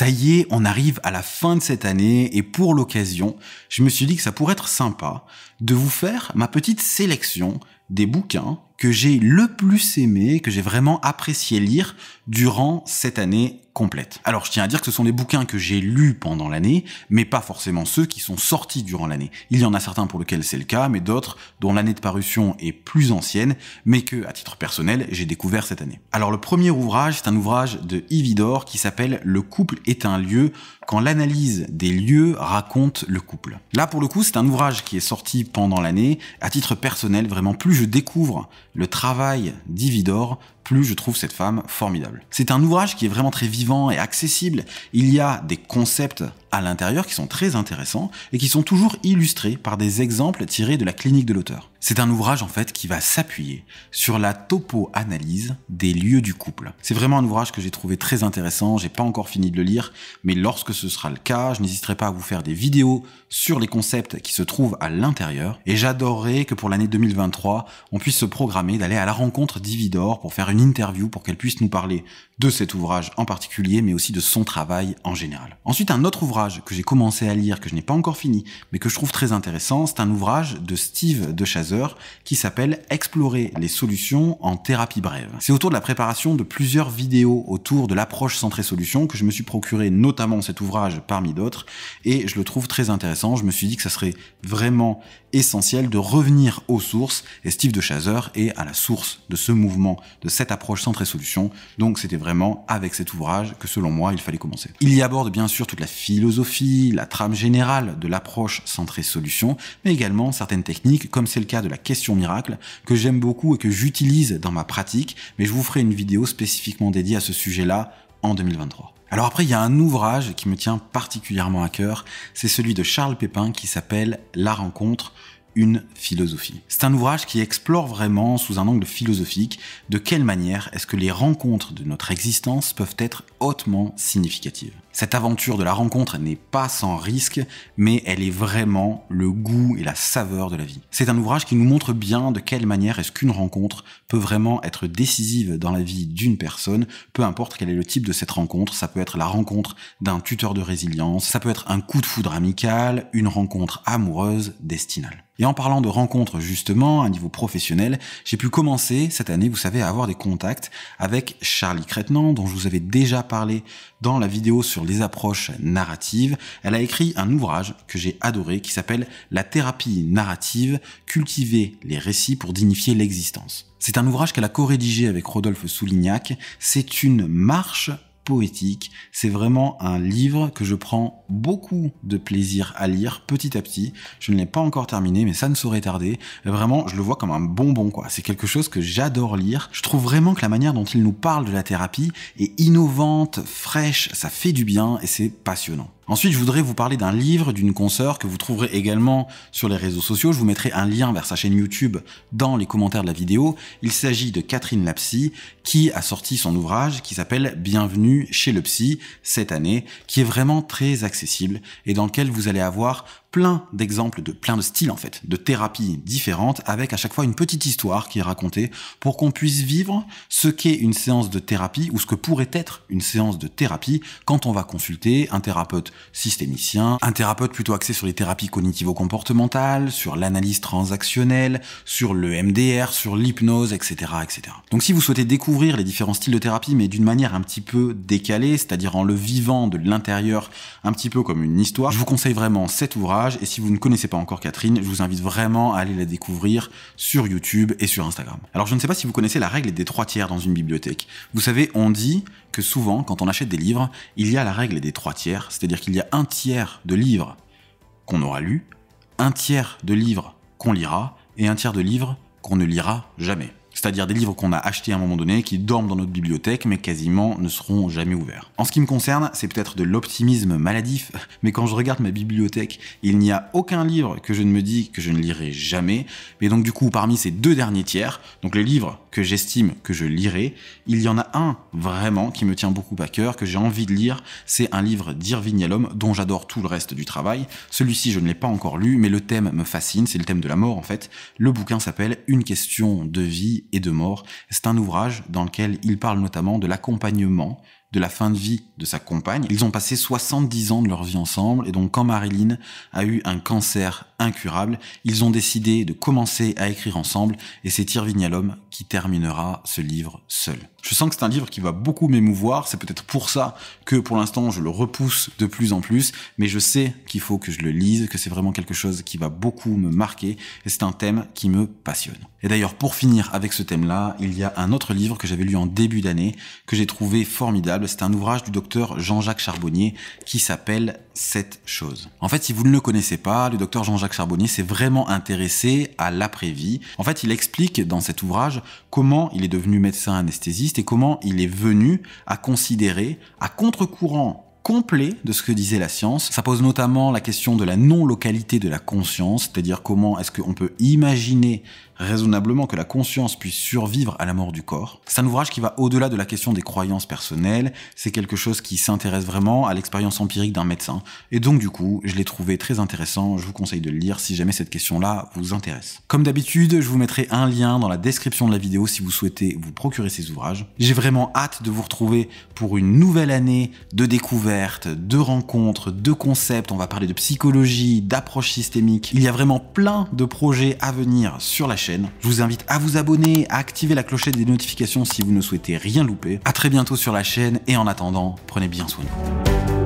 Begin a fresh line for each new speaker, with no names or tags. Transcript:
Ça y est, on arrive à la fin de cette année et pour l'occasion, je me suis dit que ça pourrait être sympa de vous faire ma petite sélection des bouquins que j'ai le plus aimé, que j'ai vraiment apprécié lire durant cette année alors je tiens à dire que ce sont des bouquins que j'ai lus pendant l'année, mais pas forcément ceux qui sont sortis durant l'année. Il y en a certains pour lesquels c'est le cas, mais d'autres dont l'année de parution est plus ancienne, mais que, à titre personnel, j'ai découvert cette année. Alors le premier ouvrage, c'est un ouvrage de Ividor qui s'appelle Le couple est un lieu quand l'analyse des lieux raconte le couple. Là pour le coup, c'est un ouvrage qui est sorti pendant l'année. À titre personnel, vraiment, plus je découvre le travail d'Ividor, plus je trouve cette femme formidable. C'est un ouvrage qui est vraiment très vivant et accessible. Il y a des concepts à l'intérieur qui sont très intéressants et qui sont toujours illustrés par des exemples tirés de la clinique de l'auteur. C'est un ouvrage en fait qui va s'appuyer sur la topo-analyse des lieux du couple. C'est vraiment un ouvrage que j'ai trouvé très intéressant, j'ai pas encore fini de le lire, mais lorsque ce sera le cas, je n'hésiterai pas à vous faire des vidéos sur les concepts qui se trouvent à l'intérieur et j'adorerais que pour l'année 2023, on puisse se programmer d'aller à la rencontre d'Ividor pour faire une interview pour qu'elle puisse nous parler de cet ouvrage en particulier mais aussi de son travail en général. Ensuite, un autre ouvrage que j'ai commencé à lire, que je n'ai pas encore fini, mais que je trouve très intéressant. C'est un ouvrage de Steve de Chazer qui s'appelle Explorer les solutions en thérapie brève. C'est autour de la préparation de plusieurs vidéos autour de l'approche centrée solution que je me suis procuré notamment cet ouvrage parmi d'autres et je le trouve très intéressant. Je me suis dit que ça serait vraiment essentiel de revenir aux sources et Steve de Chazer est à la source de ce mouvement, de cette approche centrée solution. Donc c'était vraiment avec cet ouvrage que selon moi il fallait commencer. Il y aborde bien sûr toute la philosophie philosophie, la trame générale de l'approche centrée solution, mais également certaines techniques, comme c'est le cas de la question miracle, que j'aime beaucoup et que j'utilise dans ma pratique, mais je vous ferai une vidéo spécifiquement dédiée à ce sujet-là en 2023. Alors après, il y a un ouvrage qui me tient particulièrement à cœur, c'est celui de Charles Pépin qui s'appelle La rencontre, une philosophie. C'est un ouvrage qui explore vraiment sous un angle philosophique de quelle manière est-ce que les rencontres de notre existence peuvent être hautement significatives. Cette aventure de la rencontre n'est pas sans risque, mais elle est vraiment le goût et la saveur de la vie. C'est un ouvrage qui nous montre bien de quelle manière est-ce qu'une rencontre peut vraiment être décisive dans la vie d'une personne, peu importe quel est le type de cette rencontre, ça peut être la rencontre d'un tuteur de résilience, ça peut être un coup de foudre amical, une rencontre amoureuse, destinale. Et en parlant de rencontres justement à niveau professionnel, j'ai pu commencer cette année, vous savez, à avoir des contacts avec Charlie Cretnant dont je vous avais déjà parlé dans la vidéo sur les approches narratives, elle a écrit un ouvrage que j'ai adoré qui s'appelle La thérapie narrative, cultiver les récits pour dignifier l'existence. C'est un ouvrage qu'elle a co-rédigé avec Rodolphe Soulignac. C'est une marche poétique. C'est vraiment un livre que je prends beaucoup de plaisir à lire petit à petit. Je ne l'ai pas encore terminé, mais ça ne saurait tarder. Vraiment, je le vois comme un bonbon, quoi. C'est quelque chose que j'adore lire. Je trouve vraiment que la manière dont il nous parle de la thérapie est innovante, fraîche, ça fait du bien et c'est passionnant. Ensuite, je voudrais vous parler d'un livre d'une consoeur que vous trouverez également sur les réseaux sociaux. Je vous mettrai un lien vers sa chaîne YouTube dans les commentaires de la vidéo. Il s'agit de Catherine Lapsy qui a sorti son ouvrage qui s'appelle Bienvenue chez le psy cette année, qui est vraiment très accessible et dans lequel vous allez avoir plein d'exemples de plein de styles en fait, de thérapies différentes avec à chaque fois une petite histoire qui est racontée pour qu'on puisse vivre ce qu'est une séance de thérapie ou ce que pourrait être une séance de thérapie quand on va consulter un thérapeute systémicien, un thérapeute plutôt axé sur les thérapies cognitivo-comportementales, sur l'analyse transactionnelle, sur le MDR, sur l'hypnose, etc., etc. Donc si vous souhaitez découvrir les différents styles de thérapie, mais d'une manière un petit peu décalée, c'est-à-dire en le vivant de l'intérieur, un petit peu comme une histoire, je vous conseille vraiment cet ouvrage, et si vous ne connaissez pas encore Catherine, je vous invite vraiment à aller la découvrir sur YouTube et sur Instagram. Alors je ne sais pas si vous connaissez la règle des trois tiers dans une bibliothèque. Vous savez, on dit que souvent, quand on achète des livres, il y a la règle des trois tiers, c'est-à-dire qu'il y a un tiers de livres qu'on aura lu, un tiers de livres qu'on lira et un tiers de livres qu'on ne lira jamais c'est-à-dire des livres qu'on a achetés à un moment donné, qui dorment dans notre bibliothèque, mais quasiment ne seront jamais ouverts. En ce qui me concerne, c'est peut-être de l'optimisme maladif, mais quand je regarde ma bibliothèque, il n'y a aucun livre que je ne me dis que je ne lirai jamais, mais donc du coup, parmi ces deux derniers tiers, donc les livres que j'estime que je lirai, il y en a un vraiment qui me tient beaucoup à cœur, que j'ai envie de lire, c'est un livre d'Irving Yalom, dont j'adore tout le reste du travail. Celui-ci, je ne l'ai pas encore lu, mais le thème me fascine, c'est le thème de la mort en fait. Le bouquin s'appelle Une question de vie et de mort. C'est un ouvrage dans lequel il parle notamment de l'accompagnement de la fin de vie de sa compagne. Ils ont passé 70 ans de leur vie ensemble et donc quand Marilyn a eu un cancer incurable, ils ont décidé de commencer à écrire ensemble et c'est Irving qui terminera ce livre seul. Je sens que c'est un livre qui va beaucoup m'émouvoir, c'est peut-être pour ça que pour l'instant je le repousse de plus en plus, mais je sais qu'il faut que je le lise, que c'est vraiment quelque chose qui va beaucoup me marquer et c'est un thème qui me passionne. Et d'ailleurs pour finir avec ce thème-là, il y a un autre livre que j'avais lu en début d'année que j'ai trouvé formidable c'est un ouvrage du docteur Jean-Jacques Charbonnier qui s'appelle Cette chose. En fait, si vous ne le connaissez pas, le docteur Jean-Jacques Charbonnier s'est vraiment intéressé à l'après-vie. En fait, il explique dans cet ouvrage comment il est devenu médecin anesthésiste et comment il est venu à considérer, à contre-courant complet de ce que disait la science. Ça pose notamment la question de la non-localité de la conscience, c'est-à-dire comment est-ce qu'on peut imaginer raisonnablement que la conscience puisse survivre à la mort du corps. C'est un ouvrage qui va au-delà de la question des croyances personnelles, c'est quelque chose qui s'intéresse vraiment à l'expérience empirique d'un médecin. Et donc du coup, je l'ai trouvé très intéressant, je vous conseille de le lire si jamais cette question-là vous intéresse. Comme d'habitude, je vous mettrai un lien dans la description de la vidéo si vous souhaitez vous procurer ces ouvrages. J'ai vraiment hâte de vous retrouver pour une nouvelle année de découvertes, de rencontres, de concepts. On va parler de psychologie, d'approche systémique. Il y a vraiment plein de projets à venir sur la chaîne. Je vous invite à vous abonner, à activer la clochette des notifications si vous ne souhaitez rien louper. À très bientôt sur la chaîne et en attendant, prenez bien soin de vous.